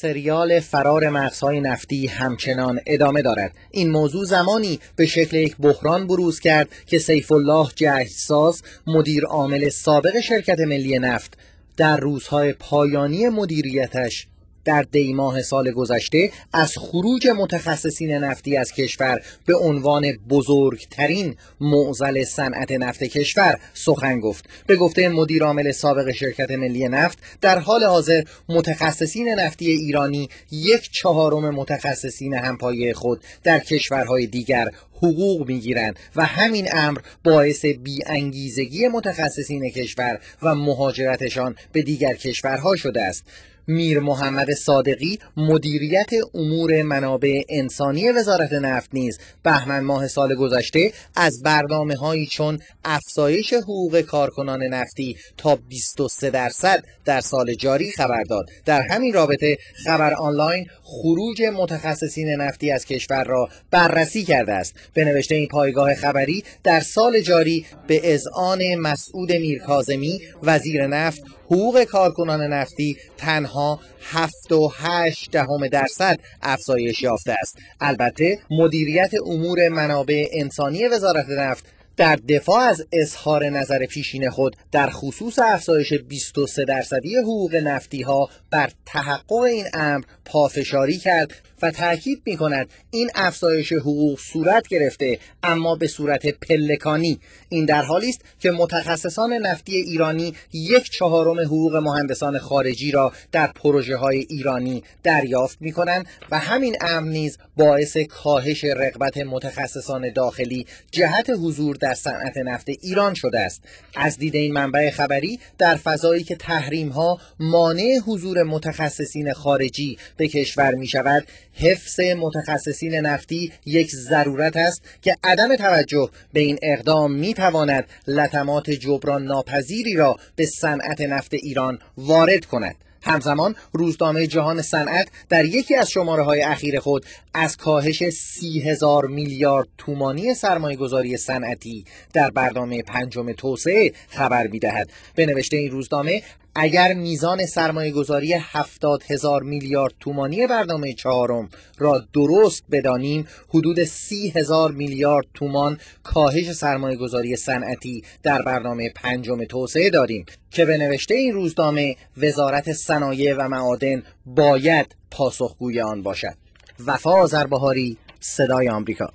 سریال فرار مغزهای نفتی همچنان ادامه دارد این موضوع زمانی به شکل یک بحران بروز کرد که سیف الله جهساز مدیر عامل سابق شرکت ملی نفت در روزهای پایانی مدیریتش در دیماه سال گذشته از خروج متخصصین نفتی از کشور به عنوان بزرگترین معضل صنعت نفت کشور سخن گفت به گفته مدیر عامل سابق شرکت ملی نفت در حال حاضر متخصصین نفتی ایرانی یک چهارم متخصصین همپایه خود در کشورهای دیگر حقوق میگیرند و همین امر باعث انگیزگی متخصصین کشور و مهاجرتشان به دیگر کشورها شده است میر محمد صادقی مدیریت امور منابع انسانی وزارت نفت نیز بهمن ماه سال گذشته از برنامه هایی چون افزایش حقوق کارکنان نفتی تا 23 درصد در سال جاری خبر داد در همین رابطه خبر آنلاین خروج متخصصین نفتی از کشور را بررسی کرده است به نوشته این پایگاه خبری در سال جاری به اذعان مسعود میرکاظمی وزیر نفت حقوق کارکنان نفتی تنها 7.8 دهم درصد افزایش یافته است البته مدیریت امور منابع انسانی وزارت نفت در دفاع از اظهار نظر پیشین خود در خصوص افزایش 23 درصدی حقوق نفتی ها بر تحقق این امر پافشاری کرد و تاکید می کند این افزایش حقوق صورت گرفته اما به صورت پلکانی این در حالی است که متخصصان نفتی ایرانی یک چهارم حقوق مهندسان خارجی را در پروژه های ایرانی دریافت می کنند و همین امر نیز باعث کاهش رغبت متخصصان داخلی جهت حضور در صنعت نفت ایران شده است از دید این منبع خبری در فضایی که تحریم ها مانع حضور متخصصین خارجی به کشور می شود حفظ متخصصین نفتی یک ضرورت است که عدم توجه به این اقدام می تواند لطمات جبران ناپذیری را به صنعت نفت ایران وارد کند همزمان روزنامه جهان صنعت در یکی از شماره های اخیر خود از کاهش سی هزار میلیارد تومانی سرمایه گذاری صنعتی در برنامه پنجم توسعه خبر میدهد به نوشته این روزنامه اگر میزان سرمایه گذاری هفتاد هزار میلیارد تومانی برنامه چهارم را درست بدانیم حدود سی هزار میلیارد تومان کاهش سرمایه گذاری صنعتی در برنامه پنجم توسعه داریم که به نوشته این روزنامه وزارت صنایع و معادن باید پاسخگوی آن باشد وفا آذربهاری صدای آمریکا